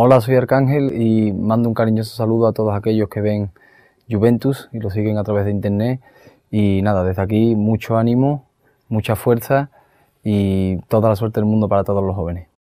Hola, soy Arcángel y mando un cariñoso saludo a todos aquellos que ven Juventus y lo siguen a través de internet. Y nada, desde aquí mucho ánimo, mucha fuerza y toda la suerte del mundo para todos los jóvenes.